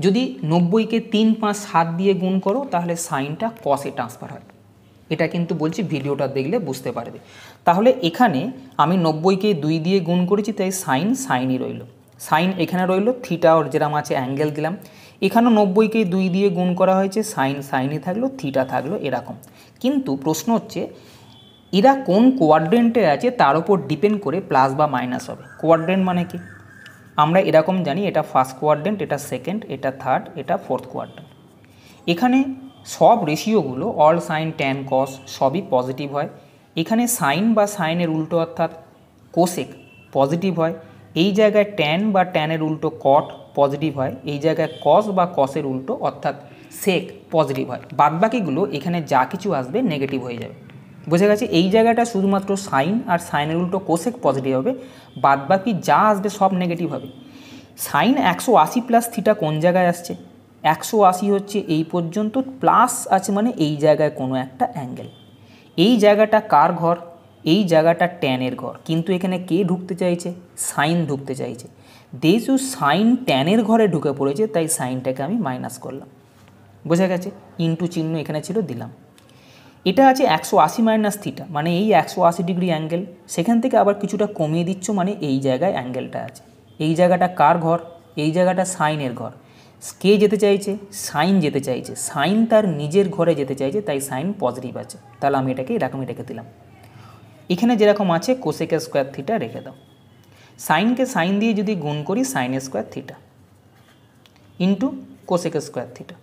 যদি নব্বইকে তিন পাঁচ সাত দিয়ে গুণ করো তাহলে সাইনটা কসে ট্রান্সফার হয় এটা কিন্তু বলছি ভিডিওটা দেখলে বুঝতে পারবে তাহলে এখানে আমি নব্বইকে দুই দিয়ে গুণ করেছি তাই সাইন সাইনই রইল সাইন এখানে রইল থিটা ওর যেরকম আছে অ্যাঙ্গেল দিলাম এখানেও নব্বইকে দুই দিয়ে গুণ করা হয়েছে সাইন সাইনে থাকলো থিটা থাকলো এরকম কিন্তু প্রশ্ন হচ্ছে এরা কোন কোয়ার্ড্রেন্টে আছে তার উপর ডিপেন্ড করে প্লাস বা মাইনাস হবে কোয়ার্ড্রেন্ট মানে কি আমরা এরকম জানি এটা ফার্স্ট কোয়ার্ডেন্ট এটা সেকেন্ড এটা থার্ড এটা ফোর্থ কোয়াড্রেন্ট এখানে সব রেশিওগুলো অল সাইন ট্যান কস সবই পজিটিভ হয় এখানে সাইন বা সাইনের উল্টো অর্থাৎ কোশেক পজিটিভ হয় এই জায়গায় ট্যান বা ট্যানের উল্টো কট পজিটিভ হয় এই জায়গায় কস বা কসের উল্টো অর্থাৎ সেক পজিটিভ হয় বাদবাকিগুলো এখানে যা কিছু আসবে নেগেটিভ হয়ে যাবে বোঝা গেছে এই জায়গাটা শুধুমাত্র সাইন আর সাইনের উল্টো কোসেক পজিটিভ হবে বাদবাকি যা আসবে সব নেগেটিভ হবে সাইন একশো আশি প্লাস থিটা কোন জায়গায় আসছে একশো আশি হচ্ছে এই পর্যন্ত প্লাস আছে মানে এই জায়গায় কোনো একটা অ্যাঙ্গেল এই জায়গাটা কার ঘর এই জায়গাটা ট্যানের ঘর কিন্তু এখানে কে ঢুকতে চাইছে সাইন ঢুকতে চাইছে দেশু সাইন ট্যানের ঘরে ঢুকে পড়েছে তাই সাইনটাকে আমি মাইনাস করলাম বোঝা গেছে ইন্টু চিহ্ন এখানে ছিল দিলাম এটা আছে একশো আশি মাইনাস থিটা মানে এই একশো আশি ডিগ্রি অ্যাঙ্গেল সেখান থেকে আবার কিছুটা কমিয়ে দিচ্ছ মানে এই জায়গায় অ্যাঙ্গেলটা আছে এই জায়গাটা কার ঘর এই জায়গাটা সাইনের ঘর কে যেতে চাইছে সাইন যেতে চাইছে সাইন তার নিজের ঘরে যেতে চাইছে তাই সাইন পজিটিভ আছে তাহলে আমি এটাকে এরকম এটাকে দিলাম এখানে যেরকম আছে কোসেকে স্কোয়ার থিটা রেখে দাও সাইনকে সাইন দিয়ে যদি গুণ করি sine square theta into cosec square theta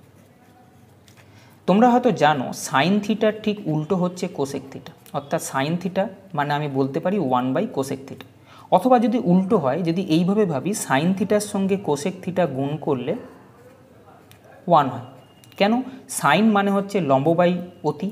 তোমরা হয়তো জানো সাইন থিটার ঠিক উল্টো হচ্ছে কোসেক থিটা অর্থাৎ সাইন থিটা মানে আমি বলতে পারি ওয়ান বাই কোসেক থিটা অথবা যদি উল্টো হয় যদি এইভাবে ভাবি সাইন থিটার সঙ্গে কোসেক থিটা গুণ করলে ওয়ান হয় কেন সাইন মানে হচ্ছে লম্ব বাই অতি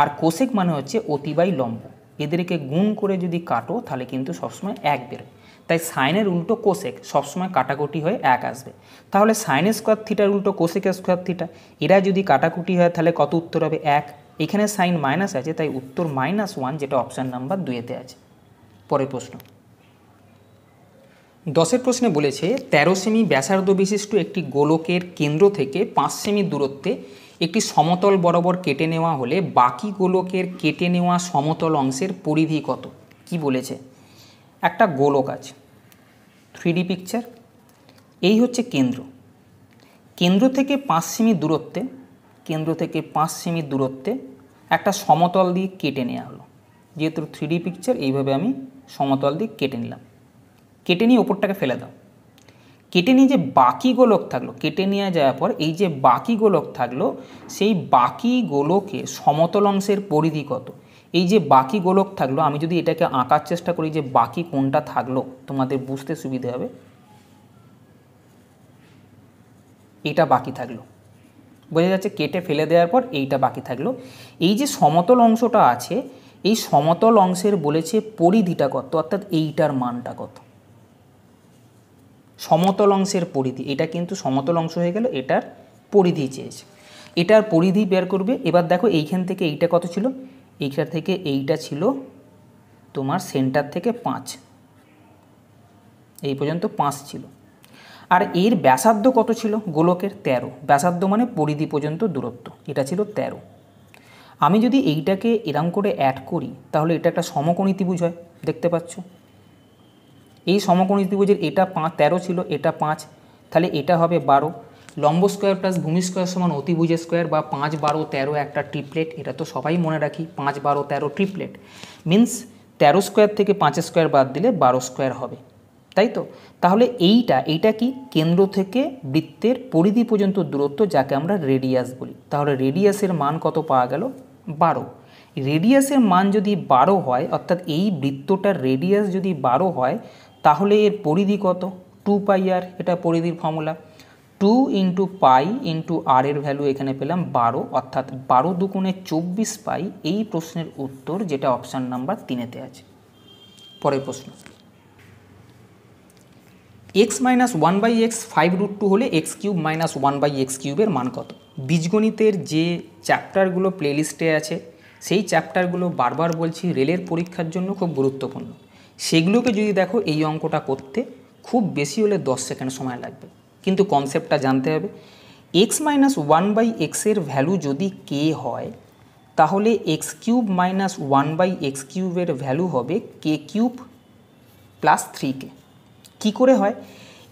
আর কোসেক মানে হচ্ছে অতি বাই লম্ব এদেরকে গুণ করে যদি কাটো তাহলে কিন্তু সবসময় এক বেরোয় তাই সাইনের উল্টো কোশেক সবসময় কাটাকুটি হয়ে এক আসবে তাহলে সাইনের স্কোয়ার থিটার উল্টো কোশেকের স্কোয়ার থিটা এরা যদি কাটাকুটি হয় তাহলে কত উত্তর হবে এক এখানে সাইন মাইনাস আছে তাই উত্তর মাইনাস ওয়ান যেটা অপশান নাম্বার দুয়েতে আছে পরের প্রশ্ন দশের প্রশ্নে বলেছে তেরো সেমি ব্যাসার্ধ বিশিষ্ট একটি গোলকের কেন্দ্র থেকে পাঁচ সেমি দূরত্বে একটি সমতল বরাবর কেটে নেওয়া হলে বাকি গোলকের কেটে নেওয়া সমতল অংশের পরিধি কত কি বলেছে একটা গোলক আছে থ্রি পিকচার এই হচ্ছে কেন্দ্র কেন্দ্র থেকে পাঁচ সেমি দূরত্বে কেন্দ্র থেকে পাঁচ সেমি দূরত্বে একটা সমতল দিয়ে কেটে নেওয়া হলো যেহেতু থ্রিডি পিকচার এইভাবে আমি সমতল দিয়ে কেটে নিলাম কেটে নিয়ে ওপরটাকে ফেলে দাও কেটে নিয়ে যে বাকি গোলক থাকলো কেটে নিয়ে যাওয়ার পর এই যে বাকি গোলক থাকলো সেই বাকি গোলকে সমতল অংশের পরিধি কত এই যে বাকি গোলক থাকলো আমি যদি এটাকে আঁকার চেষ্টা করি যে বাকি কোনটা থাকলো তোমাদের বুঝতে সুবিধে হবে এটা বাকি থাকলো বোঝা যাচ্ছে কেটে ফেলে দেওয়ার পর এইটা বাকি থাকলো এই যে সমতল অংশটা আছে এই সমতল অংশের বলেছে পরিধিটা কত অর্থাৎ এইটার মানটা কত সমতল অংশের পরিধি এটা কিন্তু সমতল অংশ হয়ে গেল এটার পরিধি চেয়েছে এটার পরিধি বের করবে এবার দেখো এইখান থেকে এইটা কত ছিল এইখান থেকে এইটা ছিল তোমার সেন্টার থেকে পাঁচ এই পর্যন্ত পাঁচ ছিল আর এর ব্যাসার্ধ কত ছিল গোলকের ১৩ ব্যাসার্ধ মানে পরিধি পর্যন্ত দূরত্ব এটা ছিল ১৩ আমি যদি এইটাকে এরম করে অ্যাড করি তাহলে এটা একটা সমকোণী ত্রিভুজ হয় দেখতে পাচ্ছ এই সমকোণী ত্রিভুজের এটা পাঁচ তেরো ছিল এটা পাঁচ তাহলে এটা হবে বারো লম্ব স্কোয়ার প্লাস ভূমি স্কোয়ার সমান অতিভুজ স্কোয়ার বা পাঁচ বারো তেরো একটা ট্রিপলেট এটা তো সবাই মনে রাখি পাঁচ বারো তেরো ট্রিপলেট মিন্স তেরো স্কোয়ার থেকে পাঁচ স্কোয়ার বাদ দিলে বারো স্কোয়ার হবে তাই তো তাহলে এইটা এইটা কি কেন্দ্র থেকে বৃত্তের পরিধি পর্যন্ত দূরত্ব যাকে আমরা রেডিয়াস বলি তাহলে রেডিয়াসের মান কত পাওয়া গেল বারো রেডিয়াসের মান যদি বারো হয় অর্থাৎ এই বৃত্তটার রেডিয়াস যদি বারো হয় তাহলে এর পরিধি কত টু পাই আর এটা পরিধির formula two into pi into r এর ভ্যালু এখানে পেলাম বারো অর্থাৎ বারো দুগুণে চব্বিশ পাই এই প্রশ্নের উত্তর যেটা অপশান নাম্বার তিনেতে আছে পরের প্রশ্ন x minus one by x five root two হলে x cube minus one by x কিউবের মান কত বীজগণিতের যে চ্যাপ্টারগুলো প্লে লিস্টে আছে সেই চ্যাপ্টারগুলো বারবার বলছি রেলের পরীক্ষার জন্য খুব গুরুত্বপূর্ণ সেগুলোকে যদি দেখো এই অঙ্কটা করতে খুব বেশি হলে দশ সেকেন্ড সময় লাগবে কিন্তু কনসেপ্টটা জানতে হবে এক্স মাইনাস ওয়ান বাই এক্সের ভ্যালু যদি কে হয় তাহলে x cube minus one by x কিউবের ভ্যালু হবে k cube plus three k কী করে হয়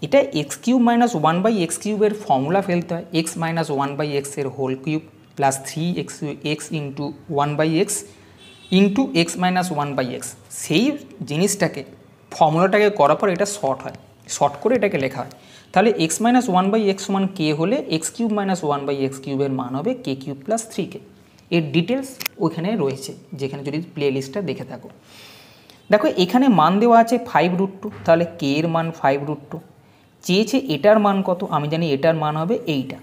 এটা x cube minus one by x কিউবের ফর্মুলা ফেলতে হয় এক্স মাইনাস ওয়ান বাই এক্সের whole cube plus three x x into one by x into x minus one by x সেই জিনিসটাকে ফর্মুলাটাকে করার পর এটা শর্ট হয় শর্ট করে এটাকে লেখা হয় তাহলে x minus one by x one k হলে x cube minus one by x কিউবের মান হবে k cube plus three k এর ডিটেলস ওইখানে রয়েছে যেখানে যদি প্লে লিস্টটা দেখে থাকো দেখো এখানে মান দেওয়া আছে ফাইভ রুট টু তাহলে কে এর মান ফাইভ রুট টু চেয়েছে এটার মান কত আমি জানি এটার মান হবে এইটা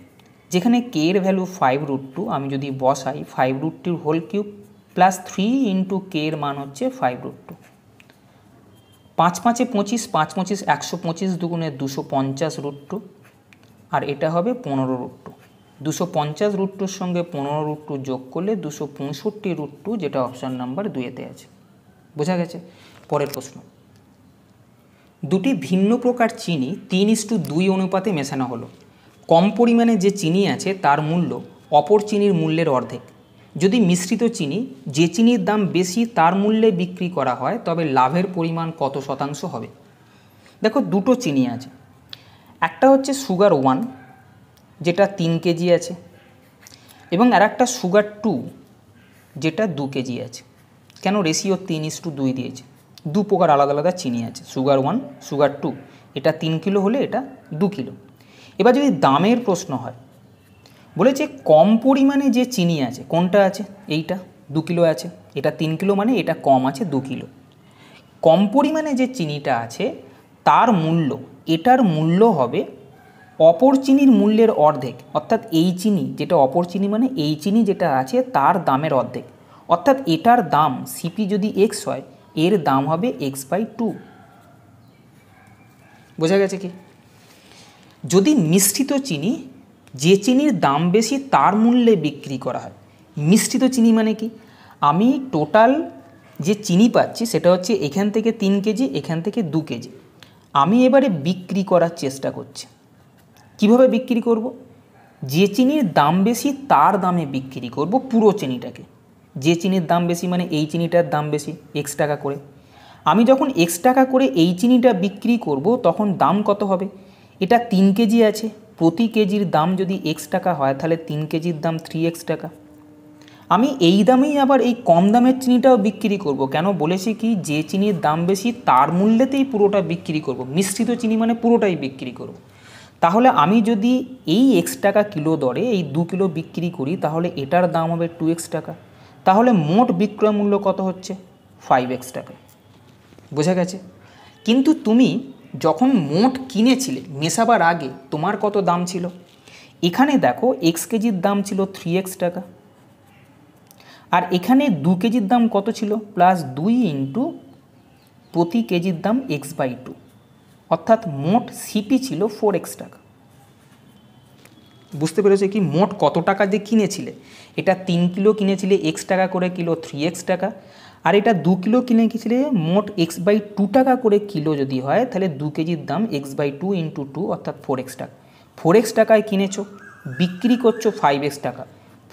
যেখানে কে এর ভ্যালু ফাইভ রুট টু আমি যদি বসাই ফাইভ রুট টুর whole cube plus three into k এর মান হচ্ছে ফাইভ রুট টু পাঁচ পাঁচে পঁচিশ পাঁচ পঁচিশ একশো পঁচিশ দুগুণে দুশো পঞ্চাশ রুট টু আর এটা হবে পনেরো রুট টু দুশো পঞ্চাশ রুট টুর সঙ্গে পনেরো রুট টু যোগ করলে দুশো পঁয়ষট্টি রুট টু যেটা অপশান নাম্বার দুয়েতে আছে বোঝা গেছে পরের প্রশ্ন দুটি ভিন্ন প্রকার চিনি তিন ইস টু দুই অনুপাতে মেশানো হলো কম পরিমাণে যে চিনি আছে তার মূল্য অপর চিনির মূল্যের অর্ধেক যদি মিশ্রিত চিনি যে চিনির দাম বেশি তার মূল্যে বিক্রি করা হয় তবে লাভের পরিমাণ কত শতাংশ হবে দেখো দুটো চিনি আছে একটা হচ্ছে সুগার ওয়ান যেটা তিন কেজি আছে এবং আর একটা সুগার টু যেটা দু কেজি আছে কেন রেশিও তিন ইস টু দুই দিয়েছে দু প্রকার আলাদা আলাদা চিনি আছে সুগার ওয়ান সুগার টু এটা তিন কিলো হলে এটা দু কিলো এবার যদি দামের প্রশ্ন হয় বলেছে কম পরিমাণে যে চিনি আছে কোনটা আছে এইটা দু কিলো আছে এটা তিন কিলো মানে এটা কম আছে দু কিলো কম পরিমাণে যে চিনিটা আছে তার মূল্য এটার মূল্য হবে অপর চিনির মূল্যের অর্ধেক অর্থাৎ এই চিনি যেটা অপর চিনি মানে এই চিনি যেটা আছে তার দামের অর্ধেক অর্থাৎ এটার দাম সিপি যদি এক্স হয় এর দাম হবে এক্স বাই টু বোঝা গেছে কি যদি মিশ্রিত চিনি যে চিনির দাম বেশি তার মূল্যে বিক্রি করা হয় মিশ্রিত চিনি মানে কি আমি টোটাল যে চিনি পাচ্ছি সেটা হচ্ছে এখান থেকে তিন কেজি এখান থেকে দু কেজি আমি এবারে বিক্রি করার চেষ্টা করছি কিভাবে বিক্রি করব। যে চিনির দাম বেশি তার দামে বিক্রি করব পুরো চিনিটাকে যে চিনির দাম বেশি মানে এই চিনিটার দাম বেশি এক্স টাকা করে আমি যখন এক্স টাকা করে এই চিনিটা বিক্রি করব তখন দাম কত হবে এটা তিন কেজি আছে প্রতি কেজির দাম যদি এক্স টাকা হয় তাহলে তিন কেজির দাম থ্রি এক্স টাকা আমি এই দামেই আবার এই কম দামের চিনিটাও বিক্রি করব কেন বলেছি কি যে চিনির দাম বেশি তার মূল্যেতেই পুরোটা বিক্রি করব মিশ্রিত চিনি মানে পুরোটাই বিক্রি করব তাহলে আমি যদি এই এক্স টাকা কিলো দরে এই দু কিলো বিক্রি করি তাহলে এটার দাম হবে টু এক্স টাকা তাহলে মোট বিক্রয় মূল্য কত হচ্ছে ফাইভ এক্স টাকা বোঝা গেছে কিন্তু তুমি যখন মোট কিনেছিলে মেশাবার আগে তোমার কত দাম ছিল এখানে দেখো এক্স কেজির দাম ছিল থ্রি এক্স টাকা আর এখানে দু কেজির দাম কত ছিল প্লাস দুই ইন্টু প্রতি কেজির দাম এক্স বাই টু অর্থাৎ মোট সিপি ছিল ফোর এক্স টাকা বুঝতে পেরেছে কি মোট কত টাকা যে কিনেছিলে এটা তিন কিলো কিনেছিলে এক্স টাকা করে কিলো থ্রি এক্স টাকা আর এটা দু কিলো কিনে গেছিলে মোট এক্স বাই টু টাকা করে কিলো যদি হয় তাহলে দু কেজির দাম x by two into two অর্থাৎ ফোর এক্স টাকা ফোর এক্স টাকায় কিনেছো বিক্রি করছো ফাইভ এক্স টাকা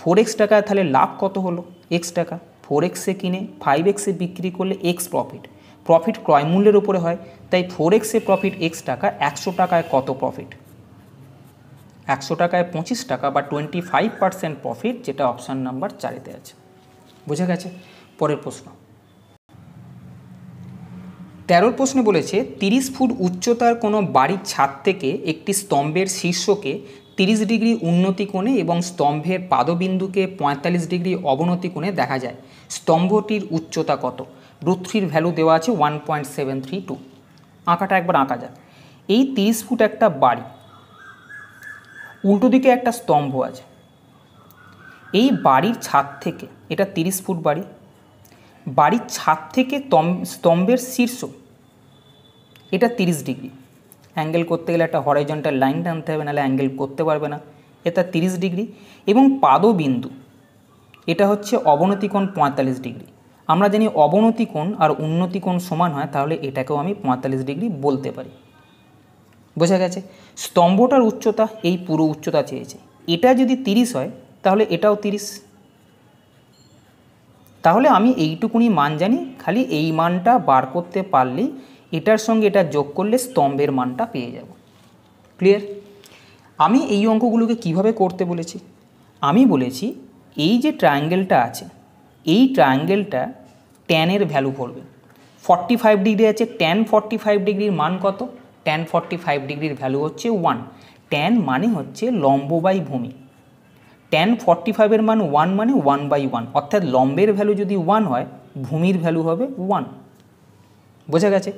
ফোর এক্স টাকায় তাহলে লাভ কত হলো এক্স টাকা ফোর এক্সে কিনে ফাইভ এক্সে বিক্রি করলে এক্স প্রফিট প্রফিট ক্রয় মূল্যের উপরে হয় তাই ফোর এক্সে প্রফিট এক্স টাকা একশো টাকায় কত প্রফিট একশো টাকায় পঁচিশ টাকা বা টোয়েন্টি ফাইভ পার্সেন্ট প্রফিট যেটা অপশান নাম্বার চারিতে আছে বুঝে গেছে পরের প্রশ্ন তেরোর প্রশ্নে বলেছে তিরিশ ফুট উচ্চতার কোনো বাড়ির ছাদ থেকে একটি স্তম্ভের শীর্ষকে তিরিশ ডিগ্রি উন্নতি কোণে এবং স্তম্ভের পাদবিন্দুকে পঁয়তাল্লিশ ডিগ্রি অবনতি কোণে দেখা যায় স্তম্ভটির উচ্চতা কত রুথ্রির ভ্যালু দেওয়া আছে one point seven three two আঁকাটা একবার আঁকা যায় এই তিরিশ ফুট একটা বাড়ি উল্টো দিকে একটা স্তম্ভ আছে এই বাড়ির ছাদ থেকে এটা তিরিশ ফুট বাড়ি বাড়ির ছাদ থেকে স্তম্ভের শীর্ষ এটা 30 ডিগ্রি অ্যাঙ্গেল করতে গেলে একটা হরাইজন্টাল লাইন টানতে হবে নাহলে অ্যাঙ্গেল করতে পারবে না এটা 30 ডিগ্রি এবং পাদবিন্দু এটা হচ্ছে অবনতিকোণ পঁয়তাল্লিশ ডিগ্রি আমরা জানি অবনতিকোণ আর উন্নতিকোণ সমান হয় তাহলে এটাকেও আমি পঁয়তাল্লিশ ডিগ্রি বলতে পারি বোঝা গেছে স্তম্ভটার উচ্চতা এই পুরো উচ্চতা চেয়েছে এটা যদি 30 হয় তাহলে এটাও 30 তাহলে আমি এইটুকুনি মান জানি খালি এই মানটা বার করতে পারলেই এটার সঙ্গে এটা যোগ করলে স্তম্ভের মানটা পেয়ে যাব ক্লিয়ার আমি এই অঙ্কগুলোকে কিভাবে করতে বলেছি আমি বলেছি এই যে ট্রায়াঙ্গেলটা আছে এই ট্রায়াঙ্গেলটা ট্যানের ভ্যালু পড়বে ফর্টি ফাইভ ডিগ্রি আছে ট্যান ফর্টি ফাইভ ডিগ্রির মান কত ট্যান ফর্টি ফাইভ ডিগ্রির ভ্যালু হচ্ছে ওয়ান ট্যান মানে হচ্ছে লম্ব বাই ভূমি ট্যান ফর্টি ফাইভের মান ওয়ান মানে ওয়ান বাই ওয়ান অর্থাৎ লম্বের ভ্যালু যদি ওয়ান হয় ভূমির ভ্যালু হবে ওয়ান বোঝা গেছে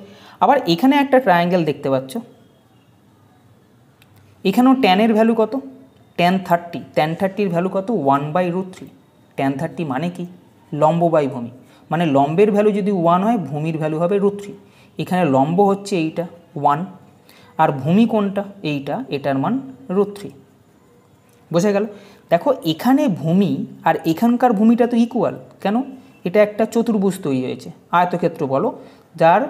আবার এখানে একটা ট্রায়াঙ্গেল দেখতে পাচ্ছ এখানেও ট্যানের ভ্যালু কত ট্যান থার্টি ট্যান থার্টির ভ্যালু কত one by root three tan thirty মানে কি লম্ব বাই ভূমি মানে লম্বের ভ্যালু যদি ওয়ান হয় ভূমির ভ্যালু হবে রুট থ্রি এখানে লম্ব হচ্ছে এইটা ওয়ান আর ভূমি কোনটা এইটা এটার মান রুট থ্রি বোঝা গেল দেখো এখানে ভূমি আর এখানকার ভূমিটা তো ইকুয়াল কেন এটা একটা চতুর্ভুজ তৈরি হয়েছে আয়তক্ষেত্র বলো যার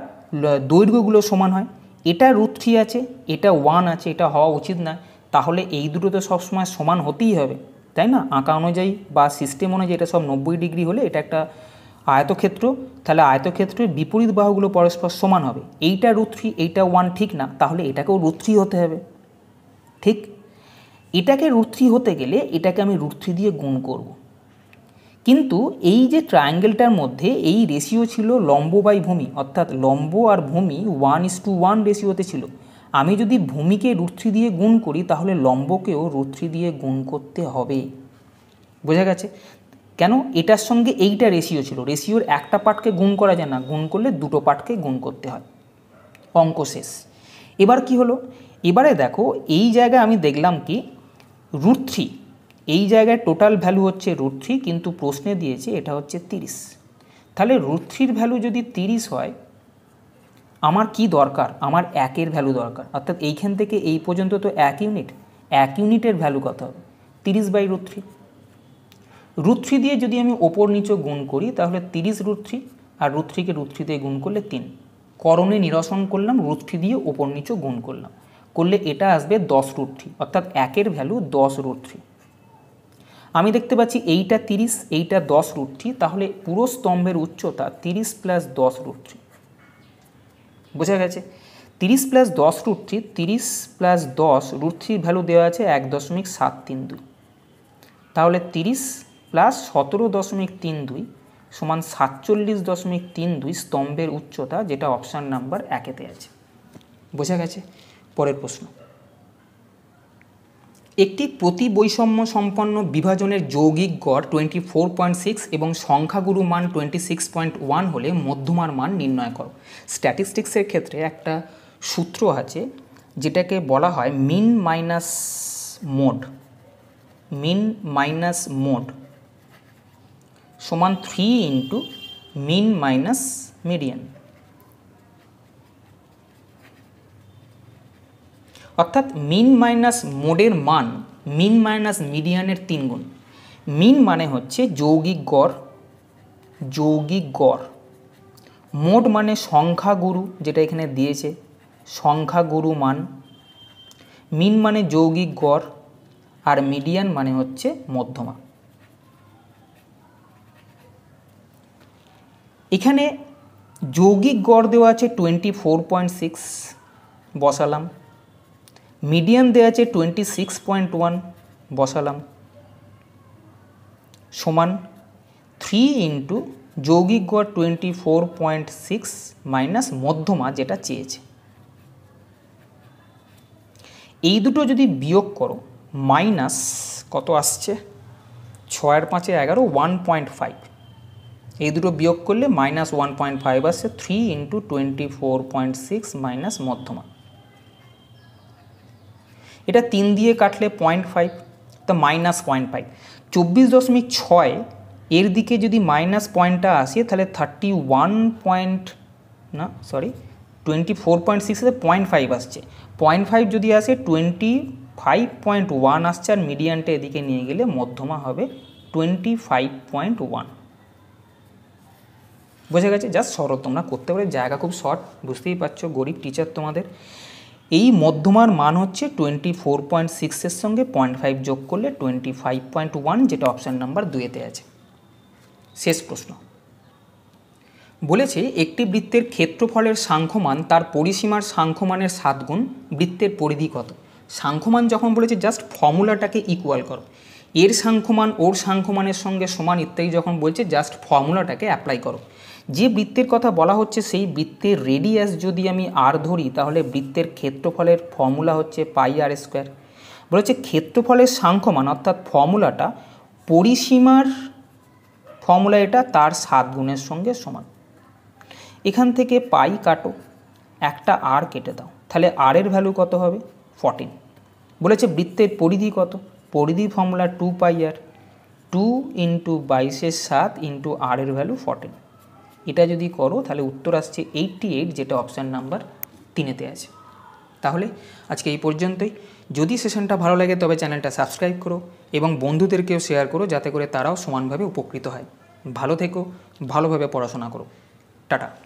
দৈর্ঘ্যগুলো সমান হয় এটা রুট থ্রি আছে এটা ওয়ান আছে এটা হওয়া উচিত না তাহলে এই দুটো তো সবসময় সমান হতেই হবে তাই না আঁকা অনুযায়ী বা সিস্টেম অনুযায়ী এটা সব নব্বই ডিগ্রি হলে এটা একটা আয়তক্ষেত্র তাহলে আয়তক্ষেত্রের বিপরীত বাহুগুলো পরস্পর সমান হবে এইটা রুট থ্রি এইটা ওয়ান ঠিক না তাহলে এটাকেও রুট থ্রি হতে হবে ঠিক এটাকে রুট থ্রি হতে গেলে এটাকে আমি রুট থ্রি দিয়ে গুণ করবো কিন্তু এই যে ট্রায়াঙ্গেলটার মধ্যে এই রেশিও ছিল লম্ব বাই ভূমি অর্থাৎ লম্ব আর ভূমি ওয়ান ইস টু ওয়ান রেশিওতে ছিল আমি যদি ভূমিকে রুট থ্রি দিয়ে গুণ করি তাহলে লম্বকেও রুট থ্রি দিয়ে গুণ করতে হবে বোঝা গেছে কেন এটার সঙ্গে এইটা রেশিও ছিল রেশিওর একটা পার্টকে গুণ করা যায় না গুণ করলে দুটো পার্টকে গুণ করতে হয় অঙ্ক শেষ এবার কি হলো এবারে দেখো এই জায়গায় আমি দেখলাম কি রুট থ্রি এই জায়গায় টোটাল ভ্যালু হচ্ছে রুট থ্রি কিন্তু প্রশ্নে দিয়েছে এটা হচ্ছে তিরিশ তাহলে রুট থ্রির ভ্যালু যদি তিরিশ হয় আমার কি দরকার আমার একের ভ্যালু দরকার অর্থাৎ এইখান থেকে এই পর্যন্ত তো এক ইউনিট এক ইউনিটের ভ্যালু কত হবে তিরিশ by root three root three দিয়ে যদি আমি ওপর নিচে গুণ করি তাহলে তিরিশ রুট থ্রি আর রুট থ্রিকে রুট থ্রি দিয়ে গুণ করলে তিন করণে নিরসন করলাম রুট থ্রি দিয়ে ওপর নিচে গুণ করলাম করলে এটা আসবে দশ রুট থ্রি অর্থাৎ একের ভ্যালু দশ রুট থ্রি আমি দেখতে পাচ্ছি এইটা তিরিশ এইটা দশ রুট থ্রি তাহলে পুরো স্তম্ভের উচ্চতা তিরিশ প্লাস দশ রুট থ্রি বোঝা গেছে তিরিশ প্লাস দশ রুট থ্রি তিরিশ প্লাস দশ রুট থ্রির ভ্যালু দেওয়া আছে এক দশমিক সাত তিন দুই তাহলে তিরিশ প্লাস সতেরো দশমিক তিন দুই সমান সাতচল্লিশ দশমিক তিন দুই স্তম্ভের উচ্চতা যেটা অপশান নাম্বার একেতে আছে বোঝা গেছে পরের প্রশ্ন একটি প্রতি বৈষম্য সম্পন্ন বিভাজনের যৌগিক গড় টোয়েন্টি ফোর পয়েন্ট সিক্স এবং সংখ্যাগুরু মান টোয়েন্টি সিক্স পয়েন্ট ওয়ান হলে মধ্যমার মান নির্ণয় করো স্ট্যাটিস্টিক্সের ক্ষেত্রে একটা সূত্র আছে যেটাকে বলা হয় mean minus mode mean minus mode সমান three into mean minus median অর্থাৎ মিন মাইনাস মোডের মান মিন মাইনাস মিডিয়ানের তিন গুণ মিন মানে হচ্ছে যৌগিক গড় যৌগিক গড় মোড মানে সংখ্যাগুরু যেটা এখানে দিয়েছে সংখ্যাগুরু মান মিন মানে যৌগিক গড় আর মিডিয়ান মানে হচ্ছে মধ্যমা এখানে যৌগিক গড় দেওয়া আছে টোয়েন্টি ফোর পয়েন্ট সিক্স বসালাম মিডিয়াম দেওয়া আছে টোয়েন্টি সিক্স পয়েন্ট ওয়ান বসালাম সমান থ্রি ইন্টু যৌগিক গড় twenty four point six minus মধ্যমা যেটা চেয়েছে এই দুটো যদি বিয়োগ করো মাইনাস কত আসছে ছয়ের পাঁচে এগারো ওয়ান পয়েন্ট ফাইভ এই দুটো বিয়োগ করলে মাইনাস ওয়ান পয়েন্ট ফাইভ আসছে three into twenty four point six minus মধ্যমা এটা তিন দিয়ে কাটলে পয়েন্ট ফাইভ তো মাইনাস পয়েন্ট ফাইভ চব্বিশ দশমিক ছয় এর দিকে যদি মাইনাস পয়েন্টটা আসে তাহলে থার্টি ওয়ান পয়েন্ট না সরি টোয়েন্টি ফোর পয়েন্ট সিক্সে পয়েন্ট ফাইভ আসছে পয়েন্ট ফাইভ যদি আসে টোয়েন্টি ফাইভ পয়েন্ট ওয়ান আসছে আর মিডিয়ানটা এদিকে নিয়ে গেলে মধ্যমা হবে টোয়েন্টি ফাইভ পয়েন্ট ওয়ান বুঝে গেছে জাস্ট শরৎ তোমরা করতে পারে জায়গা খুব শর্ট বুঝতেই পারছো গরিব টিচার তোমাদের এই মধ্যমার মান হচ্ছে টোয়েন্টি ফোর পয়েন্ট সিক্সের সঙ্গে পয়েন্ট ফাইভ যোগ করলে টোয়েন্টি ফাইভ পয়েন্ট ওয়ান যেটা অপশান নাম্বার দুয়েতে আছে শেষ প্রশ্ন বলেছে একটি বৃত্তের ক্ষেত্রফলের সাংখ্যমান তার পরিসীমার সাংখ্যমানের সাত গুণ বৃত্তের পরিধি কত সাংখ্যমান যখন বলেছে জাস্ট ফর্মুলাটাকে ইকুয়াল করো এর সাংখ্যমান ওর সাংখ্যমানের সঙ্গে সমান ইত্যাদি যখন বলছে জাস্ট ফর্মুলাটাকে অ্যাপ্লাই করো যে বৃত্তের কথা বলা হচ্ছে সেই বৃত্তের রেডিয়াস যদি আমি আর ধরি তাহলে বৃত্তের ক্ষেত্রফলের ফর্মুলা হচ্ছে পাই আর স্কোয়ার বলেছে ক্ষেত্রফলের সাংখ্যমান অর্থাৎ ফর্মুলাটা পরিসীমার ফর্মুলা এটা তার সাত গুণের সঙ্গে সমান এখান থেকে পাই কাটো একটা আর কেটে দাও তাহলে আর এর ভ্যালু কত হবে ফর্টিন বলেছে বৃত্তের পরিধি কত পরিধি ফর্মুলা টু পাই আর টু ইন্টু বাইশের সাত ইন্টু আর এর ভ্যালু ফর্টিন এটা যদি করো তাহলে উত্তর আসছে এইটটি এইট যেটা অপশান নাম্বার তিনেতে আছে তাহলে আজকে এই পর্যন্তই যদি সেশনটা ভালো লাগে তবে চ্যানেলটা সাবস্ক্রাইব করো এবং বন্ধুদেরকেও শেয়ার করো যাতে করে তারাও সমানভাবে উপকৃত হয় ভালো থেকো ভালোভাবে পড়াশোনা করো টাটা